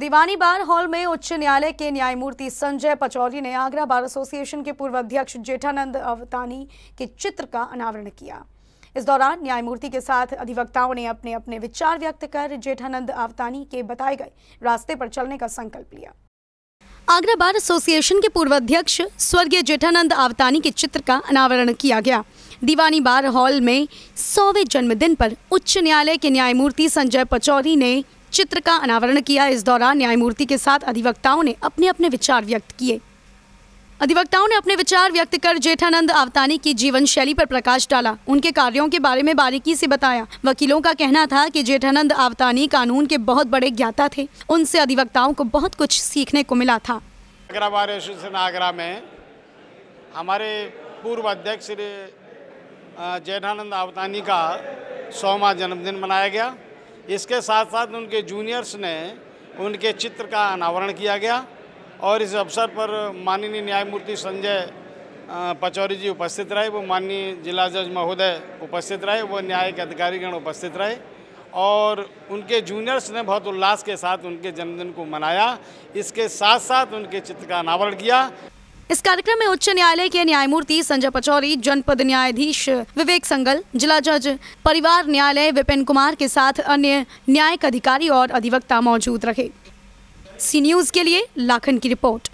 दीवानी बार hall में उच्च न्यायालय के न्यायमूर्ति संजय पचौरी ने आगरा बार एसोसिएशन के पूर्व अध्यक्ष जेठानंद अवतानी के चित्र का अनावरण किया इस दौरान न्यायमूर्ति के साथ अधिवक्ताओं ने अपने अपने विचार व्यक्त कर जेठानंद अवतानी के बताए गए रास्ते पर चलने का संकल्प लिया आगरा बार एसोसिएशन के पूर्व अध्यक्ष स्वर्गीय जेठानंद आवतानी के चित्र का अनावरण किया गया दीवानी बार हॉल में सौवे जन्मदिन पर उच्च न्यायालय के न्यायमूर्ति संजय पचौरी ने चित्र का अनावरण किया इस दौरान न्यायमूर्ति के साथ अधिवक्ताओं ने अपने अपने विचार व्यक्त किए अधिवक्ताओं ने अपने विचार व्यक्त कर जेठानंद आवतानी की जीवन शैली पर प्रकाश डाला उनके कार्यों के बारे में बारीकी से बताया वकीलों का कहना था कि जेठानंद आवतानी कानून के बहुत बड़े ज्ञाता थे उनसे अधिवक्ताओं को बहुत कुछ सीखने को मिला था आगरा बार एसोसिएशन आगरा में हमारे पूर्व अध्यक्ष जेठानंद आवतानी का सौवा जन्मदिन मनाया गया इसके साथ साथ उनके जूनियर्स ने उनके चित्र का अनावरण किया गया और इस अवसर पर माननीय न्यायमूर्ति संजय पचौरी जी उपस्थित रहे वो माननीय जिला जज महोदय उपस्थित रहे वो न्याय के अधिकारीगण उपस्थित रहे और उनके जूनियर्स ने बहुत उल्लास के साथ उनके जन्मदिन को मनाया इसके साथ साथ उनके चित्र का अनावरण किया इस कार्यक्रम में उच्च न्यायालय के न्यायमूर्ति संजय पचौरी जनपद न्यायाधीश विवेक संगल जिला जज परिवार न्यायालय विपिन कुमार के साथ अन्य न्यायिक अधिकारी और अधिवक्ता मौजूद रहे सी न्यूज के लिए लाखन की रिपोर्ट